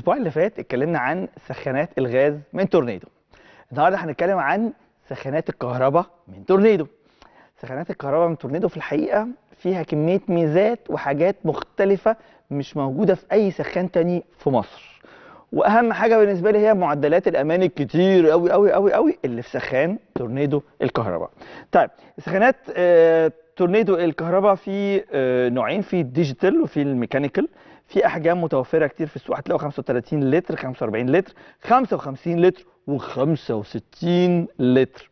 الاسبوع اللي فات اتكلمنا عن سخانات الغاز من تورنيدو النهارده هنتكلم عن سخانات الكهرباء من تورنيدو سخانات الكهرباء من تورنيدو في الحقيقه فيها كميه ميزات وحاجات مختلفه مش موجوده في اي سخان تاني في مصر واهم حاجه بالنسبه لي هي معدلات الامان الكتير قوي قوي قوي قوي اللي في سخان تورنيدو الكهرباء طيب سخانات آه التورنيدو الكهرباء في آه، نوعين في الديجيتال وفي الميكانيكال في احجام متوفره كتير في السوق هتلاقوا 35 لتر 45 لتر 55 لتر و65 لتر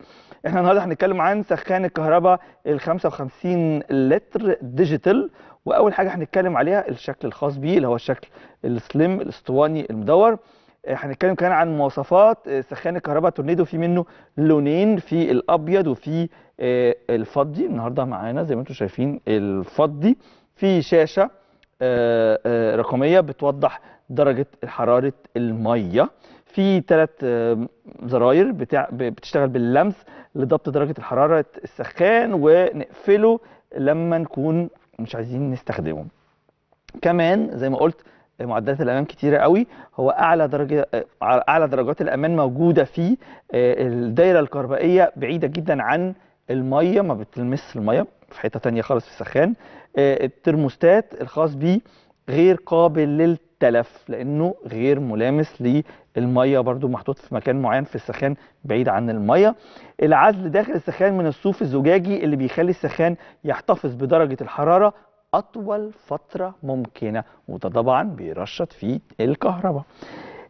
احنا النهارده هنتكلم عن سخان الكهرباء ال 55 لتر ديجيتال واول حاجه هنتكلم عليها الشكل الخاص بيه اللي هو الشكل السليم الاسطواني المدور هنتكلم كمان عن مواصفات آه، سخان الكهرباء تورنيدو في منه لونين في الابيض وفي آه، الفضي النهارده معانا زي ما انتم شايفين الفضي في شاشه آه، رقميه بتوضح درجه حراره الميه في ثلاث زراير بتاع بتشتغل باللمس لضبط درجه حراره السخان ونقفله لما نكون مش عايزين نستخدمه كمان زي ما قلت معدلات الامان كتيره قوي هو اعلى درجه اعلى درجات الامان موجوده في آه، الدايره الكهربائيه بعيده جدا عن الميه ما بتلمس الميه في حته تانية خالص في السخان آه، الترموستات الخاص بيه غير قابل للتلف لانه غير ملامس للميه برده محطوط في مكان معين في السخان بعيد عن الميه العزل داخل السخان من الصوف الزجاجي اللي بيخلي السخان يحتفظ بدرجه الحراره أطول فترة ممكنة وده طبعا بيرشط فيه الكهرباء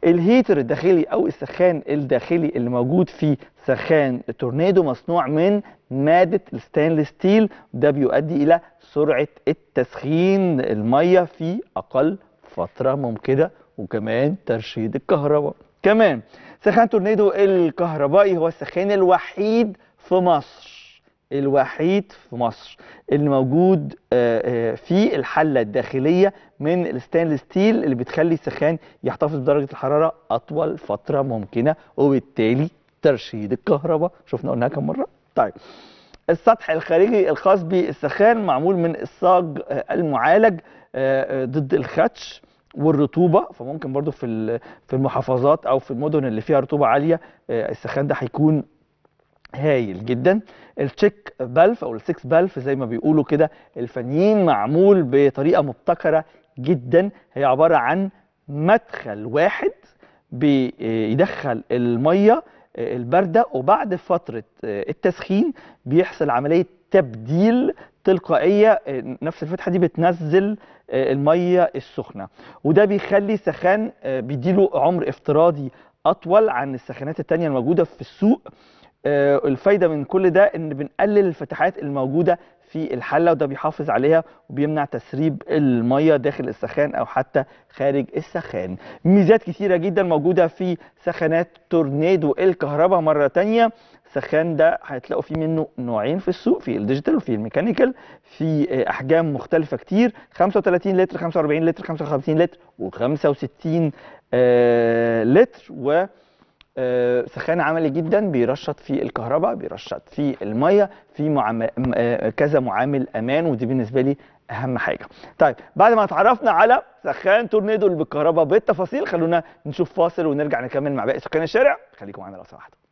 الهيتر الداخلي أو السخان الداخلي اللي موجود في سخان تورنيدو مصنوع من مادة الستانلس ستيل ده بيؤدي إلى سرعة التسخين المية في أقل فترة ممكنة وكمان ترشيد الكهرباء كمان سخان تورنيدو الكهربائي هو السخان الوحيد في مصر الوحيد في مصر اللي موجود آه، آه، في الحله الداخليه من الستانلس ستيل اللي بتخلي السخان يحتفظ بدرجه الحراره اطول فتره ممكنه وبالتالي ترشيد الكهرباء شفنا قلناها كم مره طيب السطح الخارجي الخاص بالسخان معمول من الصاج آه، المعالج ضد الخدش والرطوبه فممكن برضو في في المحافظات او في المدن اللي فيها رطوبه عاليه السخان ده هيكون هايل جدا التشيك بالف او السكس بالف زي ما بيقولوا كده الفنيين معمول بطريقه مبتكره جدا هي عباره عن مدخل واحد بيدخل الميه البارده وبعد فتره التسخين بيحصل عمليه تبديل تلقائيه نفس الفتحه دي بتنزل الميه السخنه وده بيخلي سخان بيديله عمر افتراضي اطول عن السخانات التانية الموجوده في السوق آه، الفايده من كل ده ان بنقلل الفتحات الموجوده في الحله وده بيحافظ عليها وبيمنع تسريب الميه داخل السخان او حتى خارج السخان ميزات كثيره جدا موجوده في سخانات تورنيدو الكهرباء مره تانية السخان ده هتلاقوا فيه منه نوعين في السوق في الديجيتال وفي الميكانيكال في آه، احجام مختلفه كتير 35 لتر 45 لتر 55 لتر و65 آه، لتر و آه، سخان عملي جدا بيرشط في الكهرباء بيرشط في الميه في معامل آه، كذا معامل امان ودي بالنسبه لي اهم حاجه طيب بعد ما اتعرفنا على سخان تورنيدو بالكهرباء بالتفاصيل خلونا نشوف فاصل ونرجع نكمل مع باقي سكان الشارع خليكم معانا لو سمحتوا